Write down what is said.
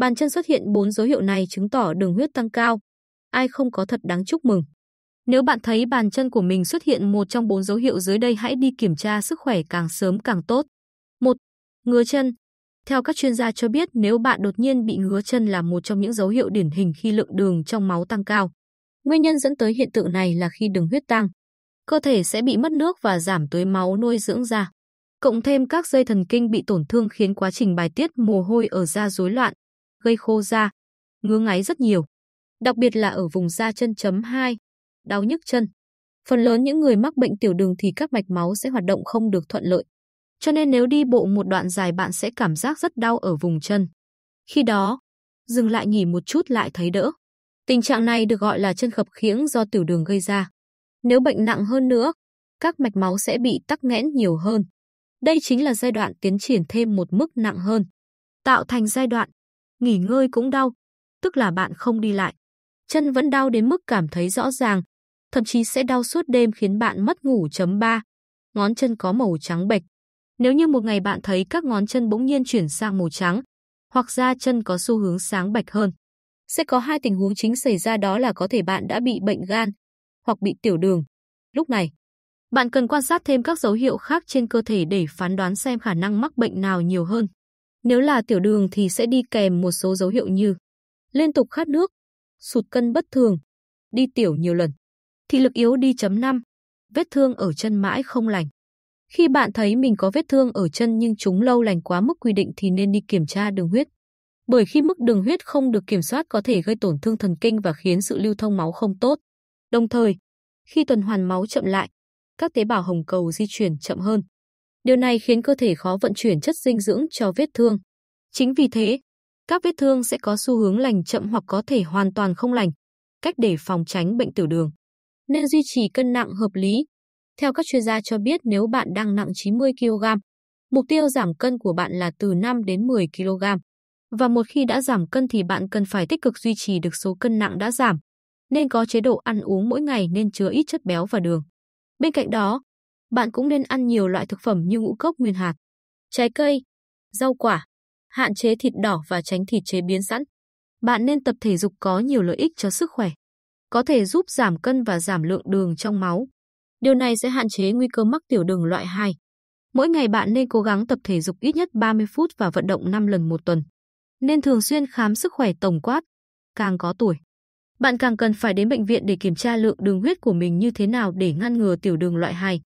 Bàn chân xuất hiện 4 dấu hiệu này chứng tỏ đường huyết tăng cao. Ai không có thật đáng chúc mừng. Nếu bạn thấy bàn chân của mình xuất hiện một trong 4 dấu hiệu dưới đây hãy đi kiểm tra sức khỏe càng sớm càng tốt. 1. Ngứa chân Theo các chuyên gia cho biết nếu bạn đột nhiên bị ngứa chân là một trong những dấu hiệu điển hình khi lượng đường trong máu tăng cao. Nguyên nhân dẫn tới hiện tượng này là khi đường huyết tăng, cơ thể sẽ bị mất nước và giảm tưới máu nuôi dưỡng da. Cộng thêm các dây thần kinh bị tổn thương khiến quá trình bài tiết mồ hôi ở da rối loạn, gây khô da, ngứa ngáy rất nhiều, đặc biệt là ở vùng da chân chấm 2, đau nhức chân. Phần lớn những người mắc bệnh tiểu đường thì các mạch máu sẽ hoạt động không được thuận lợi. Cho nên nếu đi bộ một đoạn dài bạn sẽ cảm giác rất đau ở vùng chân. Khi đó, dừng lại nghỉ một chút lại thấy đỡ. Tình trạng này được gọi là chân khập khiễng do tiểu đường gây ra. Nếu bệnh nặng hơn nữa, các mạch máu sẽ bị tắc nghẽn nhiều hơn. Đây chính là giai đoạn tiến triển thêm một mức nặng hơn, tạo thành giai đoạn nghỉ ngơi cũng đau, tức là bạn không đi lại. Chân vẫn đau đến mức cảm thấy rõ ràng, thậm chí sẽ đau suốt đêm khiến bạn mất ngủ chấm 3. Ngón chân có màu trắng bệch. Nếu như một ngày bạn thấy các ngón chân bỗng nhiên chuyển sang màu trắng, hoặc da chân có xu hướng sáng bạch hơn, sẽ có hai tình huống chính xảy ra đó là có thể bạn đã bị bệnh gan hoặc bị tiểu đường. Lúc này, bạn cần quan sát thêm các dấu hiệu khác trên cơ thể để phán đoán xem khả năng mắc bệnh nào nhiều hơn. Nếu là tiểu đường thì sẽ đi kèm một số dấu hiệu như liên tục khát nước, sụt cân bất thường, đi tiểu nhiều lần, thị lực yếu đi chấm 5, vết thương ở chân mãi không lành. Khi bạn thấy mình có vết thương ở chân nhưng chúng lâu lành quá mức quy định thì nên đi kiểm tra đường huyết. Bởi khi mức đường huyết không được kiểm soát có thể gây tổn thương thần kinh và khiến sự lưu thông máu không tốt. Đồng thời, khi tuần hoàn máu chậm lại, các tế bào hồng cầu di chuyển chậm hơn. Điều này khiến cơ thể khó vận chuyển chất dinh dưỡng cho vết thương. Chính vì thế, các vết thương sẽ có xu hướng lành chậm hoặc có thể hoàn toàn không lành. Cách để phòng tránh bệnh tiểu đường Nên duy trì cân nặng hợp lý. Theo các chuyên gia cho biết nếu bạn đang nặng 90 kg, mục tiêu giảm cân của bạn là từ 5 đến 10 kg. Và một khi đã giảm cân thì bạn cần phải tích cực duy trì được số cân nặng đã giảm, nên có chế độ ăn uống mỗi ngày nên chứa ít chất béo và đường. Bên cạnh đó, bạn cũng nên ăn nhiều loại thực phẩm như ngũ cốc nguyên hạt, trái cây, rau quả, hạn chế thịt đỏ và tránh thịt chế biến sẵn. Bạn nên tập thể dục có nhiều lợi ích cho sức khỏe, có thể giúp giảm cân và giảm lượng đường trong máu. Điều này sẽ hạn chế nguy cơ mắc tiểu đường loại 2. Mỗi ngày bạn nên cố gắng tập thể dục ít nhất 30 phút và vận động 5 lần một tuần. Nên thường xuyên khám sức khỏe tổng quát, càng có tuổi. Bạn càng cần phải đến bệnh viện để kiểm tra lượng đường huyết của mình như thế nào để ngăn ngừa tiểu đường loại 2.